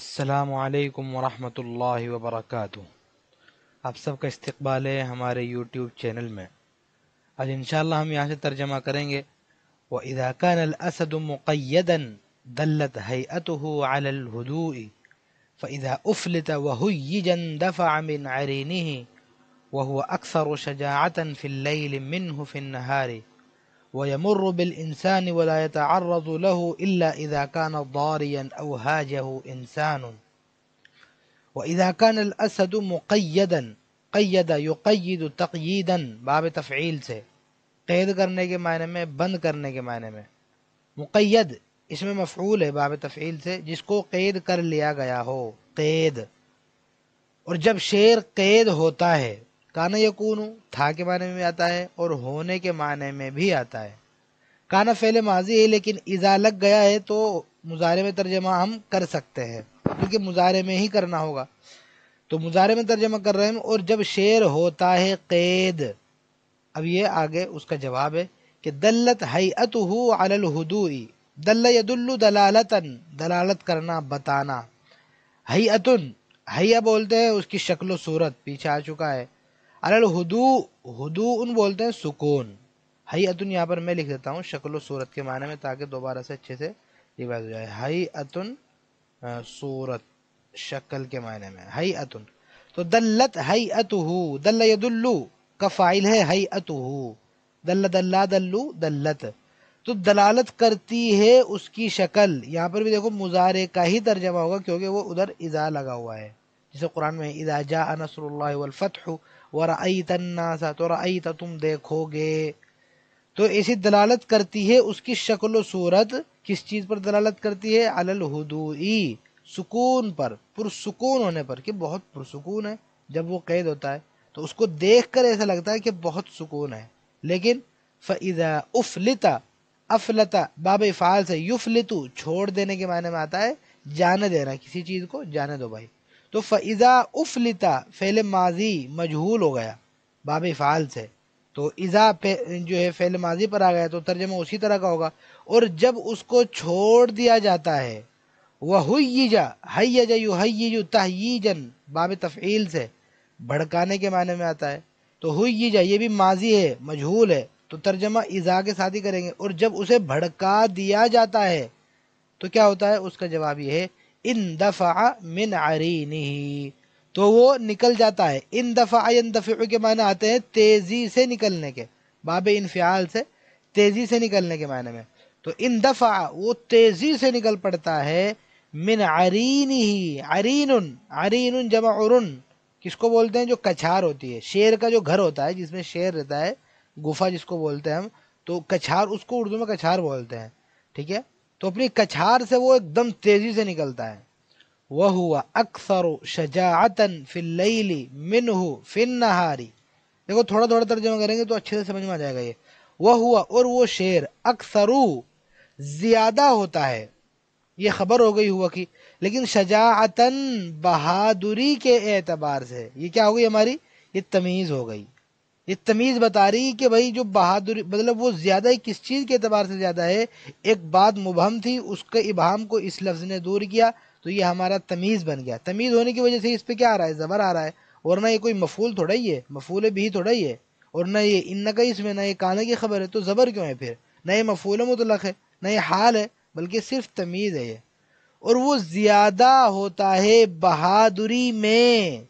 الसलम ورحمۃ اللہ وبرکاتہ آپ سب کا استقبال ہے ہمارے یوٹیوب چینل میں آج انشاءاللہ ہم یہاں سے ترجمہ کریں گے وَإِذَا كَانَ الْأَسَدُ مُقَيَّدًا دَلَّتْ هَيْئَتُهُ عَلَى الْهُدُوءِ فَإِذَا أُفْلِتَ وَهُيِّجًا دَفَعَ مِنْ عَرِينِهِ وَهُوَ أَكْثَرُ شَجَاعَةً فِي اللَّيْلِ مِنْهُ فِي النَّهَارِ ويمر بالإنسان ولا يتعرض له إلا إذا كان ضاريا أو هاجه إنسان وإذا كان الأسد مقيدا وہ اداکن تقید باب تفعیل سے قید کرنے کے معنی میں بند کرنے کے معنی میں مقید اس میں مفعول ہے باب تفعیل سے جس کو قید کر لیا گیا ہو قید اور جب شیر قید ہوتا ہے کانا یکونو تھا کے معنی میں آتا ہے اور ہونے کے معنی میں بھی آتا ہے کانا فعل ماضی ہے لیکن اذا لگ گیا ہے تو مظاہرے میں ترجمہ ہم کر سکتے ہیں کیونکہ مظاہرے میں ہی کرنا ہوگا تو مظاہرے میں ترجمہ کر رہے ہیں اور جب شعر ہوتا ہے قید اب یہ آگے اس کا جواب ہے کہ دلت حیعتہو علی الہدوئی دل یدل دلالتن دلالت کرنا بتانا حیعتن حیعہ حیا بولتے ہیں اس کی شکل و صورت پیچھے آ چکا ہے الہد ہدو ان بولتے ہیں سکون ہی اتن یہاں پر میں لکھ دیتا ہوں شکل و صورت کے معنی میں تاکہ دوبارہ سے اچھے سے ہو جائے اتن صورت شکل کے معنی میں ہائی تو دلت ہائی یدلو کا فائل ہے ہئی اتو دل دلو دلت تو دلالت کرتی ہے اس کی شکل یہاں پر بھی دیکھو مزارے کا ہی ترجمہ ہوگا کیونکہ وہ ادھر اذا لگا ہوا ہے جسے قرآن میں اذا جاء نصر اللہ والفتح را الناس تو را تم دیکھو گے تو اسی دلالت کرتی ہے اس کی شکل و صورت کس چیز پر دلالت کرتی ہے اللحد سکون پر پرسکون ہونے پر کہ بہت پرسکون ہے جب وہ قید ہوتا ہے تو اس کو دیکھ کر ایسا لگتا ہے کہ بہت سکون ہے لیکن فعض افلتا افلتا باب سے یوفلتو چھوڑ دینے کے معنی میں آتا ہے جانے دینا کسی چیز کو جانے دو بھائی تو فضا اف لتا فیل ماضی مجہول ہو گیا باب افعال سے تو ایزا جو ہے فیل ماضی پر آ گیا تو ترجمہ اسی طرح کا ہوگا اور جب اس کو چھوڑ دیا جاتا ہے وہ ہوئیجا ہو یو تہی جن باب تفعیل سے بھڑکانے کے معنی میں آتا ہے تو جا یہ بھی ماضی ہے مجہول ہے تو ترجمہ ایزا کے ساتھ ہی کریں گے اور جب اسے بھڑکا دیا جاتا ہے تو کیا ہوتا ہے اس کا جواب یہ ہے ان دفع من عرینہ تو وہ نکل جاتا ہے ان دفع ان دفع کے معنی آتے ہیں تیزی سے نکلنے کے باب ان سے تیزی سے نکلنے کے معنی میں تو ان دفع وہ تیزی سے نکل پڑتا ہے من عرینہ عرین عرین جمع عرن کس کو بولتے ہیں جو کچھار ہوتی ہے شیر کا جو گھر ہوتا ہے جس میں شیر رہتا ہے گفا جس کو بولتے ہیں ہم تو کچھار اس کو اردو میں کچھار بولتے ہیں ٹھیک ہے تو اپنی کچھار سے وہ ایک دم تیزی سے نکلتا ہے وہ ہوا اکثر شجاطن فن لئی من ہو فن دیکھو تھوڑا تھوڑا ترجمہ کریں گے تو اچھے سے سمجھ میں آ جائے گا یہ وہ ہوا اور وہ شعر اکثر زیادہ ہوتا ہے یہ خبر ہو گئی ہوا کی لیکن شجاعتن بہادری کے اعتبار سے یہ کیا ہو گئی ہماری یہ تمیز ہو گئی یہ تمیز بتا رہی کہ بھائی جو بہادری مطلب وہ زیادہ ہی کس چیز کے اعتبار سے زیادہ ہے ایک بات مبہم تھی اس کے ابہام کو اس لفظ نے دور کیا تو یہ ہمارا تمیز بن گیا تمیز ہونے کی وجہ سے اس پہ کیا آ رہا ہے زبر آ رہا ہے اور نہ یہ کوئی مفول تھوڑا ہی ہے مفول بھی تھوڑا ہی ہے اور نہ یہ ان کا اس میں نہ یہ کانے کی خبر ہے تو زبر کیوں ہے پھر نہ یہ مفول مطلق ہے نہ یہ حال ہے بلکہ صرف تمیز ہے یہ اور وہ زیادہ ہوتا ہے بہادری میں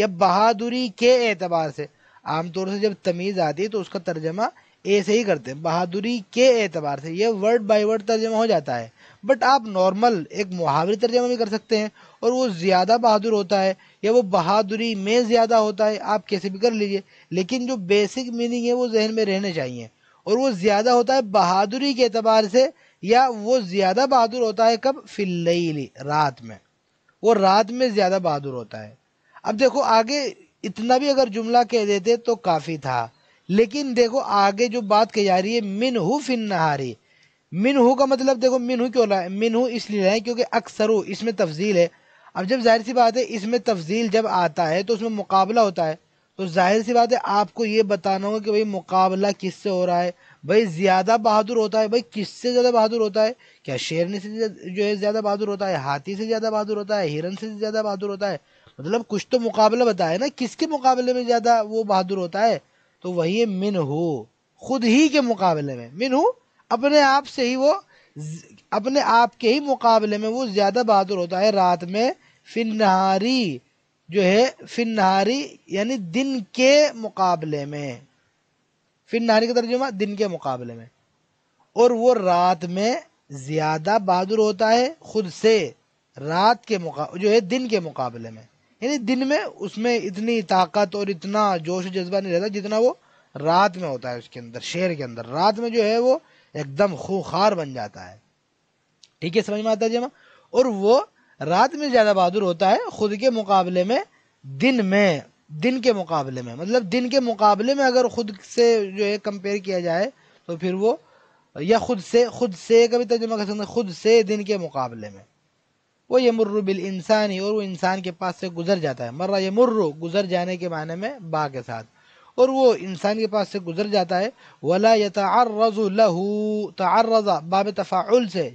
یا بہادری کے اعتبار سے عام طور سے جب تمیز آتی ہے تو اس کا ترجمہ ایسے ہی کرتے ہیں بہادری کے اعتبار سے یہ ورڈ بائی ورڈ ترجمہ ہو جاتا ہے بٹ آپ نارمل ایک محاوری ترجمہ بھی کر سکتے ہیں اور وہ زیادہ بہادر ہوتا ہے یا وہ بہادری میں زیادہ ہوتا ہے آپ کیسے بھی کر لیجئے لیکن جو بیسک میننگ ہے وہ ذہن میں رہنے چاہیے اور وہ زیادہ ہوتا ہے بہادری کے اعتبار سے یا وہ زیادہ بہادر ہوتا ہے کب فلی رات میں وہ رات میں زیادہ بہادر ہوتا ہے اب دیکھو آگے اتنا بھی اگر جملہ کہہ دیتے تو کافی تھا لیکن دیکھو آگے جو بات کہی جا رہی ہے منہو فن نہاری منہو کا مطلب دیکھو منہو کیوں رہا ہے منہو اس لیے رہے کیونکہ اکثر ہو اس میں تفضیل ہے اب جب ظاہر سی بات ہے اس میں تفضیل جب آتا ہے تو اس میں مقابلہ ہوتا ہے تو ظاہر سی بات ہے آپ کو یہ بتانا ہوگا کہ بھائی مقابلہ کس سے ہو رہا ہے بھائی زیادہ بہادر ہوتا ہے بھائی کس سے زیادہ بہادر ہوتا ہے کیا شیرنی سے جو ہے زیادہ بہادر ہوتا ہے ہاتھی سے زیادہ بہادر ہوتا ہے ہرن سے زیادہ بہادر ہوتا ہے مطلب کچھ تو مقابلہ بتایا نا کس کے مقابلے میں زیادہ وہ بہادر ہوتا ہے تو وہی ہے من ہو خود ہی کے مقابلے میں من ہو اپنے آپ سے ہی وہ اپنے آپ کے ہی مقابلے میں وہ زیادہ بہادر ہوتا ہے رات میں فن نہاری جو ہے فن نہاری یعنی دن کے مقابلے میں فن نہاری کا ترجمہ دن کے مقابلے میں اور وہ رات میں زیادہ بہادر ہوتا ہے خود سے رات کے مقابلے جو ہے دن کے مقابلے میں یعنی دن میں اس میں اتنی طاقت اور اتنا جوش و جذبہ نہیں رہتا جتنا وہ رات میں ہوتا ہے اس کے اندر شیر کے اندر رات میں جو ہے وہ ایک دم خوخار بن جاتا ہے ٹھیک ہے سمجھ میں آتا جمع اور وہ رات میں زیادہ بہادر ہوتا ہے خود کے مقابلے میں دن میں دن کے مقابلے میں مطلب دن کے مقابلے میں اگر خود سے جو ہے کمپیئر کیا جائے تو پھر وہ یا خود سے خود سے کبھی ترجمہ کر سکتے ہیں خود سے دن کے مقابلے میں وہ یہ مر بال انسانی اور وہ انسان کے پاس سے گزر جاتا ہے مرہ یہ مرو گزر جانے کے معنی میں با کے ساتھ اور وہ انسان کے پاس سے گزر جاتا ہے ولا یتا له تعرض باب تفاعل سے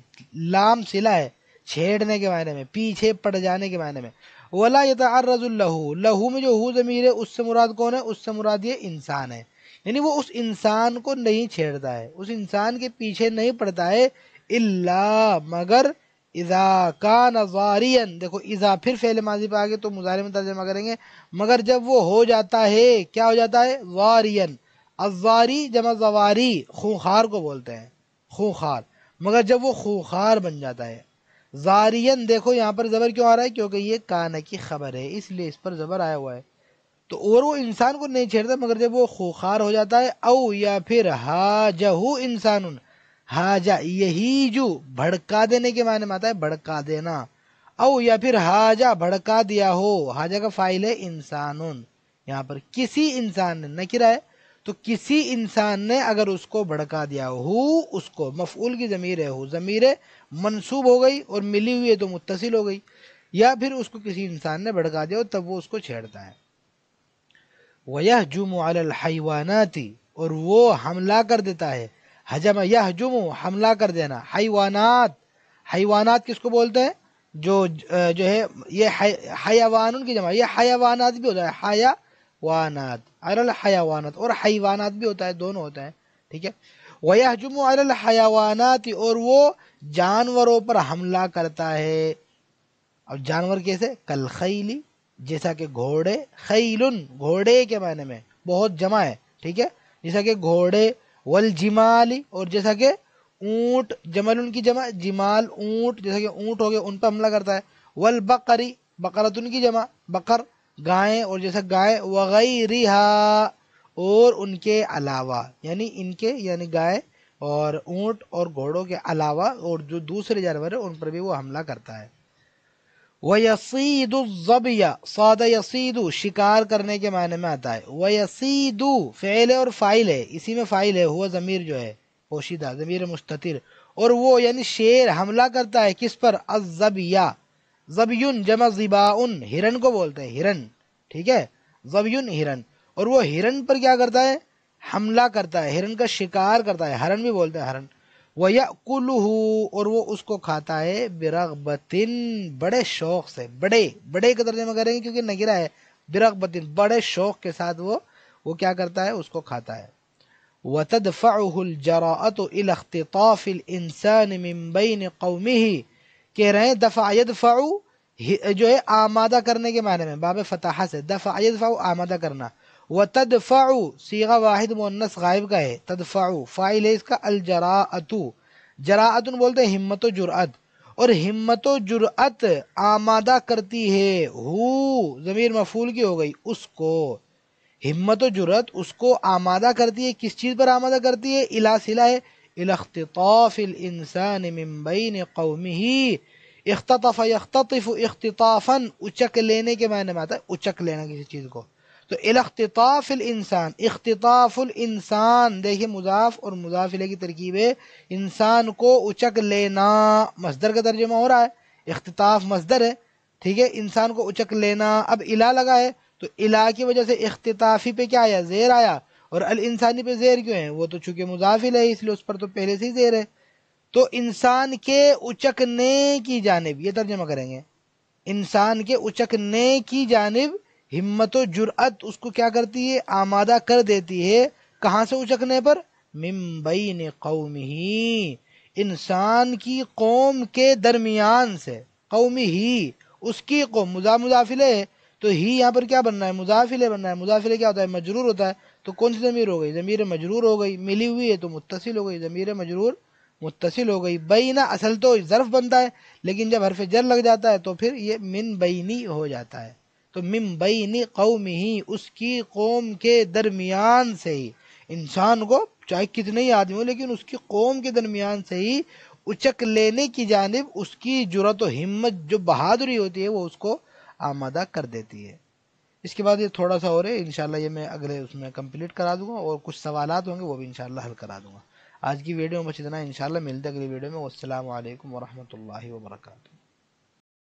لام سلا ہے چھیڑنے کے معنی میں پیچھے پڑ جانے کے معنی ولا یتھا له له میں جو ہو ضمیر ہے اس سے مراد کون ہے اس سے مراد یہ انسان ہے یعنی وہ اس انسان کو نہیں چھیڑتا ہے اس انسان کے پیچھے نہیں پڑتا ہے اللہ مگر اذا اذا دیکھو پھر فعل ماضی آگے تو میں ترجمہ کریں گے مگر جب وہ ہو جاتا ہے کیا ہو جاتا ہے جمع زواری بولتے ہیں خونخار مگر جب وہ خونخار بن جاتا ہے زارین دیکھو یہاں پر زبر کیوں آ رہا ہے کیونکہ یہ کانا کی خبر ہے اس لیے اس پر زبر آیا ہوا ہے تو اور وہ انسان کو نہیں چھیڑتا مگر جب وہ خوخار ہو جاتا ہے او یا پھر ہا انسانن انسان ہاجا یہی جو بھڑکا دینے کے معنی میں آتا ہے بھڑکا دینا او یا پھر ہاجا بھڑکا دیا ہو ہاجا کا فائل ہے انسان یہاں پر کسی انسان نے نہ کرا ہے تو کسی انسان نے اگر اس کو بھڑکا دیا ہو اس کو مفعول کی ضمیر ہے ہو ضمیر ہے ہو گئی اور ملی ہوئی ہے تو متصل ہو گئی یا پھر اس کو کسی انسان نے بھڑکا دیا ہو تب وہ اس کو چھیڑتا ہے وہ جم الحیواناتی اور وہ حملہ کر دیتا ہے حجم یا ہجمو حملہ کر دینا حیوانات حیوانات کس کو بولتے ہیں جو جو ہے یہ حیوان کی جمع یہ حیوانات بھی ہوتا ہے حیوانات وانات اور حیوانات بھی ہوتا ہے دونوں ہوتے ہیں ٹھیک ہے وہ یہ الحیوانات اور وہ جانوروں پر حملہ کرتا ہے اب جانور کیسے کل خیلی جیسا کہ گھوڑے خیلن گھوڑے کے معنی میں بہت جمع ہے ٹھیک ہے جیسا کہ گھوڑے والجمال اور جیسا کہ اونٹ جمل ان کی جمع جمال اونٹ جیسا کہ اونٹ ہو گئے ان پر حملہ کرتا ہے والبقری بقرت ان کی جمع بقر گائیں اور جیسا گائیں وغیرہ اور ان کے علاوہ یعنی ان کے یعنی گائے اور اونٹ اور گھوڑوں کے علاوہ اور جو دوسرے جانور ہیں ان پر بھی وہ حملہ کرتا ہے الزَّبِيَ دوب يَصِيدُ شکار کرنے کے معنی میں آتا ہے وَيَصِيدُ فعل اور فائل ہے اسی میں فائل ہے ہوا ضمیر جو ہے پوشیدہ ضمیر مستطر اور وہ یعنی شیر حملہ کرتا ہے کس پر الزَّبِيَ زبیون جمع زِبَاءُن ہرن کو بولتا ہے ہرن ٹھیک ہے زبیون ہرن اور وہ ہرن پر کیا کرتا ہے حملہ کرتا ہے ہرن کا شکار کرتا ہے ہرن بھی بولتا ہے ہرن وَيَأْكُلُهُ اور وہ اس کو کھاتا ہے بِرَغْبَتٍ بڑے شوق سے بڑے بڑے کے درجے میں کریں گے کیونکہ نگرہ ہے بِرَغْبَتٍ بڑے شوق کے ساتھ وہ وہ کیا کرتا ہے اس کو کھاتا ہے وَتَدْفَعُهُ الْجَرَاءَةُ إِلَى اخْتِطَافِ الْإِنسَانِ مِن بَيْنِ قَوْمِهِ کہہ رہے ہیں دفع يَدْفَعُ جو ہے آمادہ کرنے کے معنی میں باب فتحہ سے دفع يَدْفَعُ آمادہ کرنا و تدفع سیغہ واحد مونس غائب کا ہے تدفع فائل ہے اس کا الجراعتو جراعتن بولتے ہیں ہمت و جرعت اور ہمت و جرعت آمادہ کرتی ہے ہو ضمیر مفعول کی ہو گئی اس کو ہمت و جرعت اس کو آمادہ کرتی ہے کس چیز پر آمادہ کرتی ہے الہ سلہ ہے الاختطاف الانسان من بین قومہی اختطف یختطف اختطافا اچک لینے کے معنی میں آتا ہے اچک لینا کسی چیز کو تو الاختطاف الانسان اختطاف الانسان دیکھیے مضاف اور مضافلے کی ترکیب ہے انسان کو اچک لینا مزدر کا ترجمہ ہو رہا ہے اختطاف مزدر ہے ٹھیک ہے انسان کو اچک لینا اب الہ لگا ہے تو الہ کی وجہ سے اختطافی پہ کیا آیا زیر آیا اور الانسانی پہ زیر کیوں ہے وہ تو چونکہ مضافل ہے اس لیے اس پر تو پہلے سے ہی زیر ہے تو انسان کے اچکنے کی جانب یہ ترجمہ کریں گے انسان کے اچکنے کی جانب ہمت و جرأت اس کو کیا کرتی ہے آمادہ کر دیتی ہے کہاں سے اچھکنے پر ممبئی قوم ہی انسان کی قوم کے درمیان سے قومی ہی اس کی قوم مزا مضافلے تو ہی یہاں پر کیا بننا ہے مضافلے بننا ہے مضافلے کیا ہوتا ہے مجرور ہوتا ہے تو کون سی ضمیر ہو گئی ضمیر مجرور ہو گئی ملی ہوئی ہے تو متصل ہو گئی ضمیر مجرور متصل ہو گئی بینا اصل تو ظرف بنتا ہے لیکن جب حرف جر لگ جاتا ہے تو پھر یہ من بینی ہو جاتا ہے تو ممبئی قوم ہی اس کی قوم کے درمیان سے ہی انسان کو چاہے کتنے ہی آدمی ہو لیکن اس کی قوم کے درمیان سے ہی اچک لینے کی جانب اس کی جرت و ہمت جو بہادری ہوتی ہے وہ اس کو آمادہ کر دیتی ہے اس کے بعد یہ تھوڑا سا ہو رہے انشاءاللہ یہ میں اگلے اس میں کمپلیٹ کرا دوں گا اور کچھ سوالات ہوں گے وہ بھی انشاءاللہ حل کرا دوں گا آج کی ویڈیو میں انشاء اللہ ملتا اگلی ویڈیو میں السلام علیکم ورحمۃ اللہ وبرکاتہ